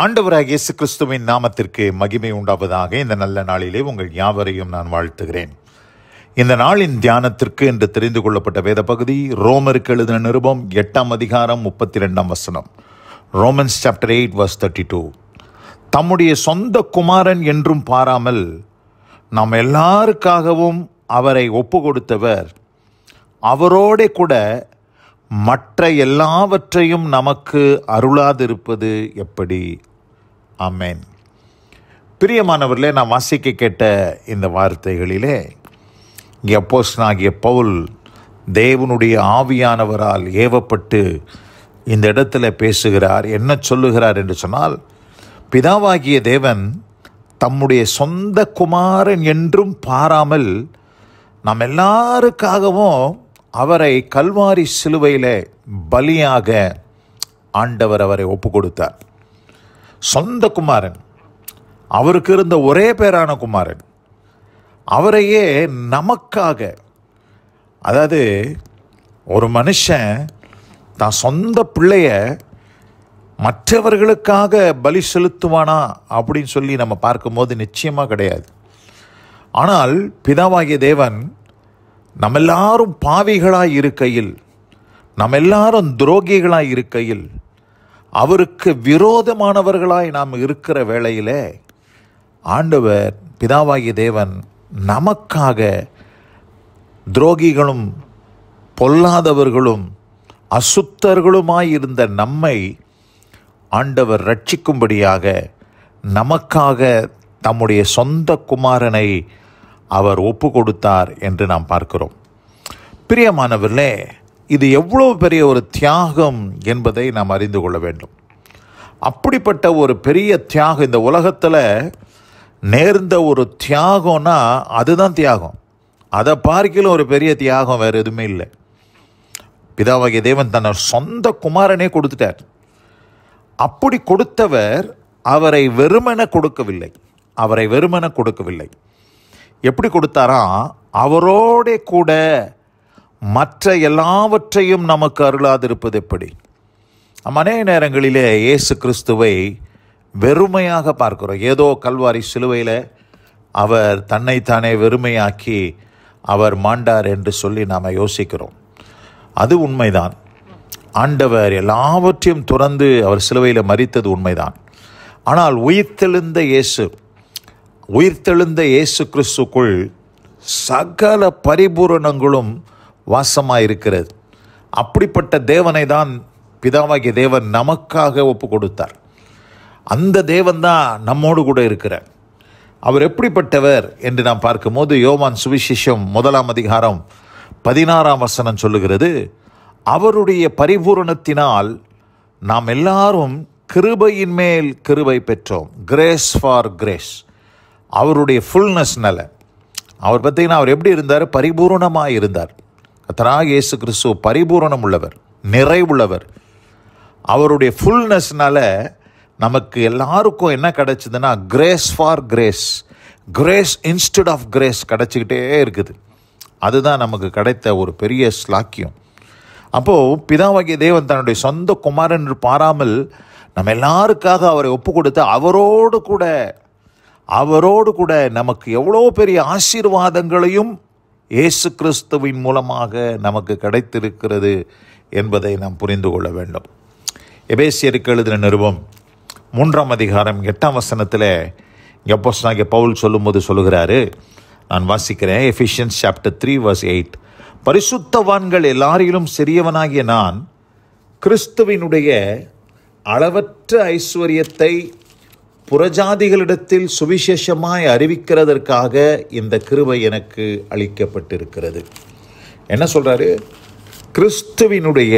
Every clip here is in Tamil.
ஆண்டவராக இயேசு கிறிஸ்துவின் நாமத்திற்கு மகிமை உண்டாவதாக இந்த நல்ல நாளிலே உங்கள் யாவரையும் நான் வாழ்த்துகிறேன் இந்த நாளின் தியானத்திற்கு என்று தெரிந்து கொள்ளப்பட்ட வேத பகுதி ரோமருக்கு எழுதின நிருபம் எட்டாம் அதிகாரம் முப்பத்தி ரெண்டாம் வசனம் Romans chapter eight verse thirty two தம்முடைய சொந்த குமாரன் என்றும் பாராமல் நாம் எல்லாருக்காகவும் அவரை ஒப்பு கொடுத்தவர் அவரோட கூட மற்ற எல்லாவற்றையும் நமக்கு அருளாதிருப்பது எப்படி அமேன் பிரியமானவர்களே நான் வாசிக்க கேட்ட இந்த வார்த்தைகளிலே எப்போஸ்னாகிய பவுல் தேவனுடைய ஆவியானவரால் ஏவப்பட்டு இந்த இடத்துல பேசுகிறார் என்ன சொல்லுகிறார் என்று சொன்னால் பிதாவாகிய தேவன் தம்முடைய சொந்த குமாரன் என்றும் பாராமல் நாம் எல்லாருக்காகவும் அவரை கல்வாரி சிலுவையில் பலியாக ஆண்டவர் அவரை ஒப்பு கொடுத்தார் சொந்த குமாரன் அவருக்கு இருந்த ஒரே பேரான குமாரன் அவரையே நமக்காக அதாவது ஒரு மனுஷன் தான் சொந்த பிள்ளைய மற்றவர்களுக்காக பலி செலுத்துவானா அப்படின்னு சொல்லி நம்ம பார்க்கும்போது நிச்சயமாக கிடையாது ஆனால் பிதாவாகிய தேவன் நம்ம எல்லாரும் பாவிகளாய் இருக்கையில் நம்ம எல்லாரும் துரோகிகளாய் இருக்கையில் அவருக்கு விரோதமானவர்களாய் நாம் இருக்கிற வேளையில் ஆண்டவர் பிதாவாகிய தேவன் நமக்காக துரோகிகளும் பொல்லாதவர்களும் அசுத்தர்களுமாயிருந்த நம்மை ஆண்டவர் ரட்சிக்கும்படியாக நமக்காக தம்முடைய சொந்த குமாரனை அவர் ஒப்பு கொடுத்தார் என்று நாம் பார்க்கிறோம் பிரியமானவர்களே இது எவ்வளோ பெரிய ஒரு தியாகம் என்பதை நாம் அறிந்து கொள்ள வேண்டும் அப்படிப்பட்ட ஒரு பெரிய தியாகம் இந்த உலகத்தில் நேர்ந்த ஒரு தியாகம்னா அதுதான் தியாகம் அதை பார்க்கலும் ஒரு பெரிய தியாகம் வேறு எதுவுமே இல்லை பிதாவாகிய தேவன் தன்னை சொந்த குமாரனே கொடுத்துட்டார் அப்படி கொடுத்தவர் அவரை வெறுமென கொடுக்கவில்லை அவரை வெறுமென கொடுக்கவில்லை எப்படி கொடுத்தாராம் அவரோட கூட மற்ற எல்லாவற்றையும் நமக்கு அருளாதிருப்பது எப்படி அநேக நேரங்களிலே இயேசு கிறிஸ்துவை வெறுமையாக பார்க்கிறோம் ஏதோ கல்வாரி சிலுவையில் அவர் தன்னைத்தானே வெறுமையாக்கி அவர் மாண்டார் என்று சொல்லி நாம் யோசிக்கிறோம் அது உண்மைதான் ஆண்டவர் எல்லாவற்றையும் துறந்து அவர் சிலுவையில் மறித்தது உண்மைதான் ஆனால் உயிர்த்தெழுந்த இயேசு உயிர்த்தெழுந்த இயேசு கிறிஸ்துக்குள் சகல பரிபூரணங்களும் வாசமாயிருக்கிறது அப்படிப்பட்ட தேவனை தான் பிதாவாகிய தேவன் நமக்காக ஒப்பு கொடுத்தார் அந்த தேவன்தான் நம்மோடு கூட இருக்கிறார் அவர் எப்படிப்பட்டவர் என்று நாம் பார்க்கும்போது யோவான் சுவிசேஷம் முதலாம் அதிகாரம் பதினாறாம் வசனம் சொல்லுகிறது அவருடைய பரிபூரணத்தினால் நாம் எல்லாரும் கிருபையின் மேல் கிருபை பெற்றோம் கிரேஸ் ஃபார் கிரேஸ் அவருடைய ஃபுல்னஸ்னால அவர் பார்த்திங்கன்னா அவர் எப்படி இருந்தார் பரிபூரணமாக இருந்தார் கத்தராக இயேசு கிறிஸ்துவ பரிபூரணம் உள்ளவர் நிறைவுள்ளவர் அவருடைய ஃபுல்னஸ்னால நமக்கு எல்லாருக்கும் என்ன கிடச்சிதுன்னா grace for grace grace instead of grace கிடச்சிக்கிட்டே இருக்குது அதுதான் நமக்கு கிடைத்த ஒரு பெரிய ஸ்லாக்கியம் அப்போது பிதாவாகிய தேவன் தன்னுடைய சொந்த குமாரன் பாராமல் நம்ம எல்லாருக்காக அவரை ஒப்பு கொடுத்து அவரோடு கூட அவரோடு கூட நமக்கு எவ்வளோ பெரிய ஆசீர்வாதங்களையும் இயேசு கிறிஸ்துவின் மூலமாக நமக்கு கிடைத்திருக்கிறது என்பதை நாம் புரிந்து கொள்ள வேண்டும் எபேசியருக்கு எழுதின நிருபம் மூன்றாம் அதிகாரம் எட்டாம் வசனத்தில் இங்கே அப்போஸ் பவுல் சொல்லும்போது சொல்லுகிறாரு நான் வாசிக்கிறேன் Ephesians chapter three verse eight பரிசுத்தவான்கள் எல்லாரிலும் சிறியவனாகிய நான் கிறிஸ்துவினுடைய அளவற்ற ஐஸ்வர்யத்தை புறஜாதிகளிடத்தில் சுவிசேஷமாய் அறிவிக்கிறதற்காக இந்த கிருவை எனக்கு அளிக்கப்பட்டிருக்கிறது என்ன சொல்கிறாரு கிறிஸ்துவினுடைய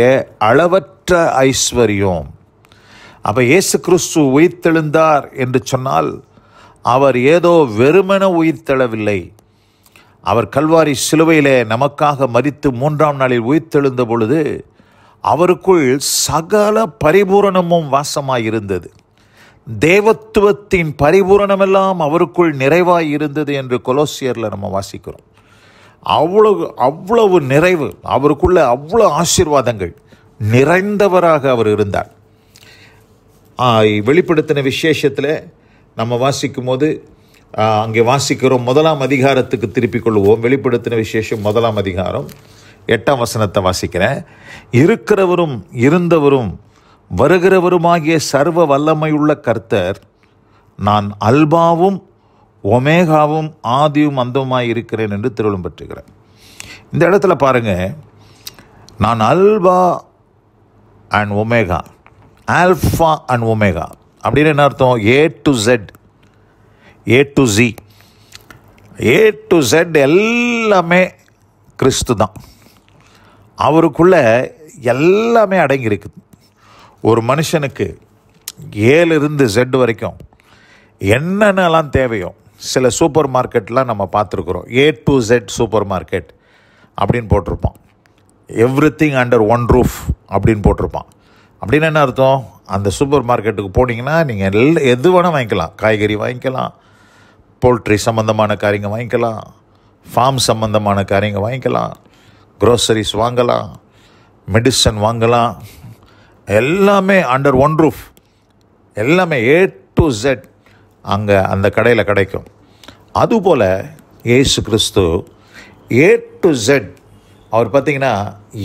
அளவற்ற ஐஸ்வர்யம் அப்போ இயேசு கிறிஸ்து உயிர்த்தெழுந்தார் என்று சொன்னால் அவர் ஏதோ வெறுமென உயிர்த்தெழவில்லை அவர் கல்வாரி சிலுவையிலே நமக்காக மதித்து மூன்றாம் நாளில் உயிர்த்தெழுந்த பொழுது அவருக்குள் சகல பரிபூரணமும் வாசமாக இருந்தது தேவத்துவத்தின் பரிபூரணமெல்லாம் அவருக்குள் நிறைவாய் இருந்தது என்று கொலோசியரில் நம்ம வாசிக்கிறோம் அவ்வளவு அவ்வளவு நிறைவு அவருக்குள்ள அவ்வளோ ஆசீர்வாதங்கள் நிறைந்தவராக அவர் இருந்தார் வெளிப்படுத்தின விசேஷத்தில் நம்ம வாசிக்கும் போது அங்கே வாசிக்கிறோம் முதலாம் அதிகாரத்துக்கு திருப்பிக் கொள்வோம் வெளிப்படுத்தின விசேஷம் முதலாம் அதிகாரம் எட்டாம் வசனத்தை வாசிக்கிறேன் இருக்கிறவரும் இருந்தவரும் வருகிறவருமாகிய சர்வ வல்லமையுள்ள கர்த்தர் நான் அல்பாவும் ஒமேகாவும் ஆதியும் அந்தமாக இருக்கிறேன் என்று திருவள்ளும் பெற்றுகிறேன் இந்த இடத்துல பாருங்கள் நான் alpha and omega alpha and omega அப்படின்னு என்ன அர்த்தம் A to Z A to G A to Z எல்லாமே கிறிஸ்து தான் அவருக்குள்ளே எல்லாமே அடங்கியிருக்குது ஒரு மனுஷனுக்கு ஏலிருந்து ஜெட் வரைக்கும் என்னென்னலாம் தேவையோ சில சூப்பர் மார்க்கெட்லாம் நம்ம பார்த்துருக்குறோம் A to Z super market அப்படின்னு போட்டிருப்பான் everything under one roof அப்படின்னு போட்டிருப்பான் அப்படின்னு என்ன அர்த்தம் அந்த சூப்பர் மார்க்கெட்டுக்கு போனீங்கன்னா நீங்கள் எல்லா எது வேணால் வாங்கிக்கலாம் காய்கறி வாங்கிக்கலாம் போல்ட்ரி சம்மந்தமான காரியங்க வாங்கிக்கலாம் ஃபார்ம் சம்மந்தமான காரியங்க வாங்கிக்கலாம் க்ரோசரிஸ் வாங்கலாம் மெடிசன் வாங்கலாம் எல்லாமே அண்டர் ஒன் ரூஃப் எல்லாமே ஏ டு ஜெட் அங்கே அந்த கடையில் கிடைக்கும் அதுபோல் ஏசு கிறிஸ்து ஏ டு ஜெட் அவர் பார்த்திங்கன்னா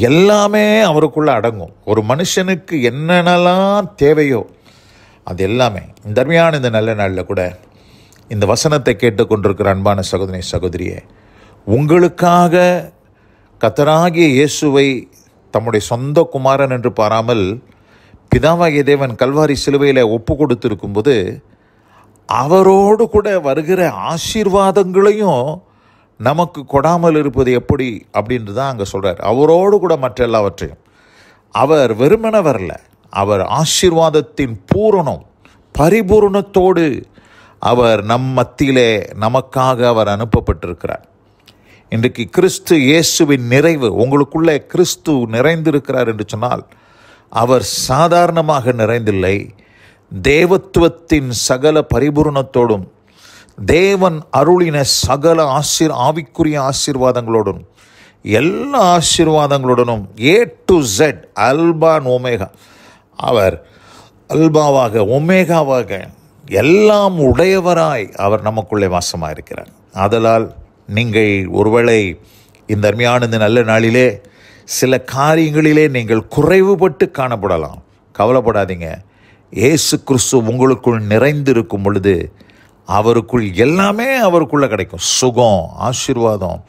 எல்லாமே அவருக்குள்ளே அடங்கும் ஒரு மனுஷனுக்கு என்னென்னலாம் தேவையோ அது எல்லாமே தர்மையான இந்த நல்ல நாளில் கூட இந்த வசனத்தை கேட்டுக்கொண்டிருக்கிற அன்பான சகோதரி சகோதரியே உங்களுக்காக கத்தராகிய இயேசுவை தம்முடைய சொந்த குமாரன் என்று பாராமல் பிதாவாகிய தேவன் கல்வாரி சிலுவையில் ஒப்பு கொடுத்துருக்கும் போது அவரோடு கூட வருகிற ஆசீர்வாதங்களையும் நமக்கு கொடாமல் இருப்பது எப்படி அப்படின்றது தான் அங்கே சொல்கிறார் அவரோடு கூட மற்ற எல்லாவற்றையும் அவர் வெறுமன வரல அவர் ஆசீர்வாதத்தின் பூரணம் பரிபூர்ணத்தோடு அவர் நம் மத்தியிலே நமக்காக அவர் அனுப்பப்பட்டிருக்கிறார் இன்றைக்கு கிறிஸ்து இயேசுவின் நிறைவு உங்களுக்குள்ளே கிறிஸ்து நிறைந்திருக்கிறார் என்று சொன்னால் அவர் சாதாரணமாக நிறைந்தில்லை தேவத்துவத்தின் சகல பரிபூர்ணத்தோடும் தேவன் அருளின சகல ஆசிர் ஆவிக்குரிய ஆசீர்வாதங்களோடும் எல்லா ஆசீர்வாதங்களுடனும் A to Z alpha omega அவர் அல்பாவாக ஒமேகாவாக எல்லாம் உடையவராய் அவர் நமக்குள்ளே வாசமாக இருக்கிறார் அதலால் நீங்கள் ஒருவேளை இந்த அருமையான இந்த நல்ல நாளிலே சில காரியங்களிலே நீங்கள் குறைவுபட்டு காணப்படலாம் கவலைப்படாதீங்க ஏசு கிறிஸ்து உங்களுக்குள் நிறைந்திருக்கும் பொழுது அவருக்குள் எல்லாமே அவருக்குள்ளே கிடைக்கும் சுகம் ஆசீர்வாதம்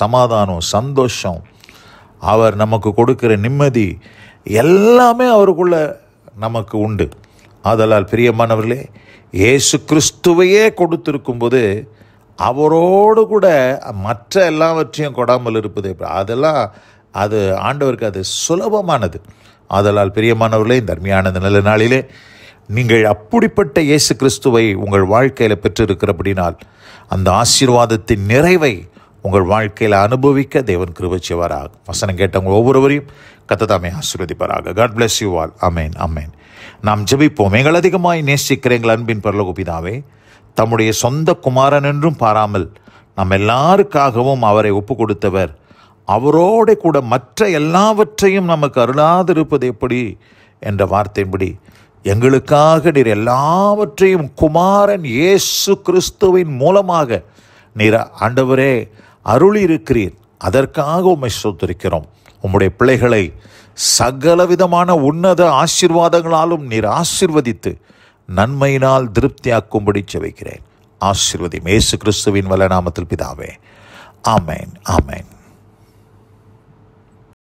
சமாதானம் சந்தோஷம் அவர் நமக்கு கொடுக்கிற நிம்மதி எல்லாமே அவருக்குள்ளே நமக்கு உண்டு ஆதலால் பிரியமானவர்களே இயேசு கிறிஸ்துவையே போது அவரோடு கூட மற்ற எல்லாவற்றையும் கொடாமல் இருப்பது அதெல்லாம் அது ஆண்டவருக்கு அது சுலபமானது ஆதலால் பிரியமானவர்களே இந்த அருமையான நல்ல நாளிலே நீங்கள் அப்படிப்பட்ட இயேசு கிறிஸ்துவை உங்கள் வாழ்க்கையில் பெற்றிருக்கிறபடினால் அந்த ஆசீர்வாதத்தின் நிறைவை உங்கள் வாழ்க்கையில் அனுபவிக்க தேவன் கிருபை வசனம் கேட்டவங்க ஒவ்வொருவரையும் கத்ததாமே ஆசீர்வதிப்பாராக God bless you all amen amen நாம் ஜெபிப்போம் எங்கள் அதிகமாய் நேசிக்கிற எங்கள் அன்பின் பரலகுபிதாவே தம்முடைய சொந்த குமாரன் என்றும் பாராமல் நம் எல்லாருக்காகவும் அவரை ஒப்பு கொடுத்தவர் அவரோட கூட மற்ற எல்லாவற்றையும் நமக்கு அருளாதிருப்பது எப்படி என்ற வார்த்தையின்படி எங்களுக்காக நீர் எல்லாவற்றையும் குமாரன் இயேசு கிறிஸ்துவின் மூலமாக நீர் ஆண்டவரே அருள் இருக்கிறீர் அதற்காக உண்மை சொத்திருக்கிறோம் உம்முடைய பிள்ளைகளை சகலவிதமான உன்னத ஆசிர்வாதங்களாலும் நீர் ஆசிர்வதித்து நன்மையினால் திருப்தியாக்கும்படி செவைக்கிறேன் ஆசிர்வதி மேசு கிறிஸ்துவின் வல நாமத்தில் பிதாவே ஆமேன் ஆமேன்